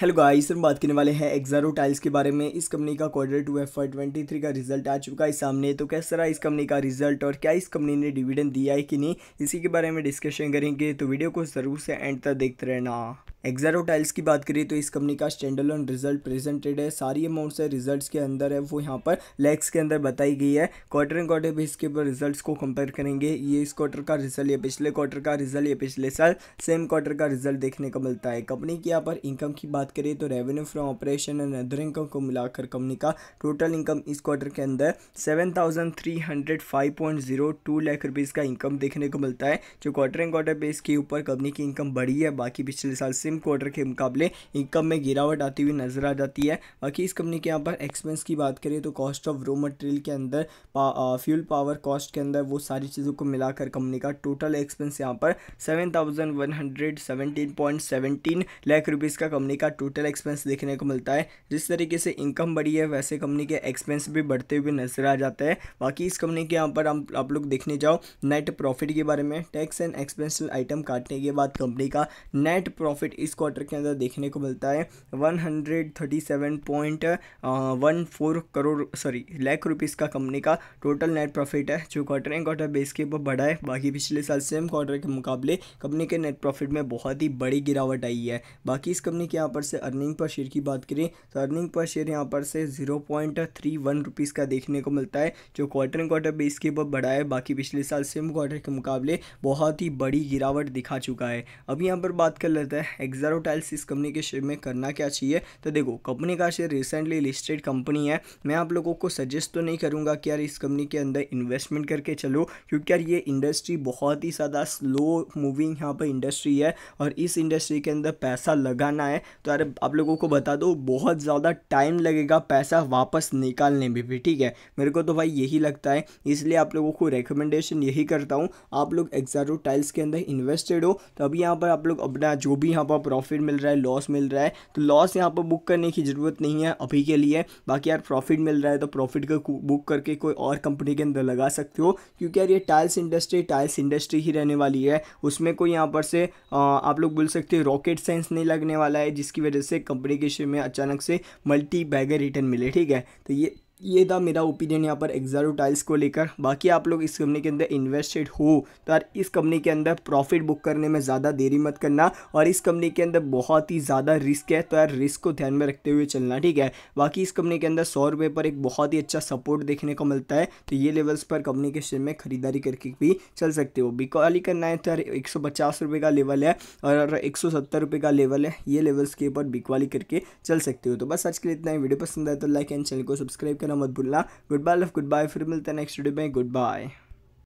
hello guys हम बात करने वाले हैं एक्जारो टाइल्स के बारे में इस कंपनी का quarter two F Y twenty three का रिजल्ट आ चुका है सामने तो कैसा रहा इस कंपनी का रिजल्ट और क्या इस कंपनी ने डिविडेंड दिया है कि नहीं इसी के बारे में डिस्कशन करेंगे तो वीडियो को ज़रूर से एंड तक देखते रहना एक्जारो टाइल्स की बात करें तो इस कंपनी का स्टैंडल रिजल्ट प्रेजेंटेड है सारी अमाउंट्स है रिजल्ट्स के अंदर है वो यहाँ पर लैक्स के अंदर बताई गई है क्वार्टर एंड क्वार्टर बेस के ऊपर रिजल्ट्स को कंपेयर करेंगे ये इस क्वार्टर का रिजल्ट या पिछले क्वार्टर का रिजल्ट या पिछले साल सेम क्वार्टर का रिजल्ट देखने को मिलता है कंपनी की यहाँ पर इनकम की बात करें तो revenue from operation and other income को मिलाकर कंपनी का टोटल इनकम इस क्वार्टर के अंदर seven thousand three hundred five point zero two lakh rupees का इनकम देखने को मिलता है जो क्वार्टर एंड क्वार्टर बेस के ऊपर कंपनी की इनकम बढ़ी है बाकी पिछले साल सेम सेकेंड क्वार्टर के मुकाबले इनकम में गिरावट आती हुई नजर आ जाती है बाकी इस कंपनी के यहाँ पर एक्सपेंस की बात करें तो कॉस्ट ऑफ रो मटेरियल के अंदर पा, आ, फ्यूल पावर कॉस्ट के अंदर वो सारी चीज़ों को मिलाकर कंपनी का टोटल एक्सपेंस यहाँ पर सेवन लाख रुपीज़ का कंपनी का टोटल एक्सपेंस देखने को मिलता है जिस तरीके से इनकम बढ़ी है वैसे कंपनी के एक्सपेंस भी बढ़ते हुए नजर आ जाते हैं बाकी इस कंपनी के यहाँ पर हम आप लोग देखने जाओ नेट प्रॉफिट के बारे में टैक्स एंड एक्सपेंस आइटम काटने के बाद कंपनी का नेट प्रॉफिट इस क्वार्टर के अंदर देखने को मिलता है one hundred thirty seven four crore sorry lakh rupees का कंपनी का टोटल नेट प्रॉफिट है जो क्वार्टर एंड क्वार्टर बेस के ऊपर बढ़ा है बाकी पिछले साल सेम क्वार्टर के मुकाबले कंपनी के नेट प्रॉफिट में बहुत ही बड़ी गिरावट आई है बाकी इस कंपनी के यहाँ पर से अर्निंग पर शेयर की बात करें तो अर्निंग पर शेयर यहाँ पर से zero point three one rupees का देखने को मिलता है जो क्वार्टर एंड क्वार्टर बेस के ऊपर बढ़ा है बाकी पिछले साल सेम क्वार्टर के मुकाबले बहुत ही बड़ी गिरावट दिखा चुका है अब यहाँ पर बात कर लेते हैं एक्जारोटाइल्स इस कंपनी के शेयर में करना क्या चाहिए तो देखो कंपनी का शेयर रिसेंटली लिस्टेड कंपनी है मैं आप लोगों को सजेस्ट तो नहीं करूँगा कि यार इस कंपनी के अंदर इन्वेस्टमेंट करके चलो क्योंकि यार ये इंडस्ट्री बहुत ही ज़्यादा स्लो मूविंग यहाँ पर इंडस्ट्री है और इस इंडस्ट्री के अंदर पैसा लगाना है तो यार आप लोगों को बता दो बहुत ज़्यादा टाइम लगेगा पैसा वापस निकालने में भी ठीक है मेरे को तो भाई यही लगता है इसलिए आप लोगों को रिकमेंडेशन यही करता हूँ आप लोग एक्जारो टाइल्स के अंदर इन्वेस्टेड हो तो अभी यहाँ पर आप लोग अपना जो भी यहाँ पर आपको प्रॉफिट मिल रहा है लॉस मिल रहा है तो लॉस यहाँ पर बुक करने की ज़रूरत नहीं है अभी के लिए बाकी यार प्रॉफिट मिल रहा है तो प्रॉफिट का बुक करके कोई और कंपनी के अंदर लगा सकते हो क्योंकि यार ये टाइल्स इंडस्ट्री टाइल्स इंडस्ट्री ही रहने वाली है उसमें कोई यहाँ पर से आप लोग बोल सकते हो रॉकेट साइंस नहीं लगने वाला है जिसकी वजह से कंपनी के शेयर में अचानक से मल्टी बैगर रिटर्न मिले ठीक है तो ये ये था मेरा ओपिनियन यहाँ पर एक्जारो टाइल्स को लेकर बाकी आप लोग इस कंपनी के अंदर इन्वेस्टेड हो तो यार इस कंपनी के अंदर प्रॉफिट बुक करने में ज़्यादा देरी मत करना और इस कंपनी के अंदर बहुत ही ज़्यादा रिस्क है तो यार रिस्क को ध्यान में रखते हुए चलना ठीक है बाकी इस कंपनी के अंदर सौ रुपये पर एक बहुत ही अच्छा सपोर्ट देखने को मिलता है तो ये लेवल्स पर कंपनी के शेयर में खरीदारी करके भी चल सकते हो बिकॉली करना है तो यार एक का लेवल है और एक सौ का लेवल है ये लेवल्स के ऊपर बिकवाली करके चल सकते हो तो बस आज के लिए इतना ही वीडियो पसंद आए तो लाइक एंड चैनल को सब्सक्राइब करना मत भूलना good bye love good bye फिर मिलते हैं नेक्स्ट वीडियो में गुड बाय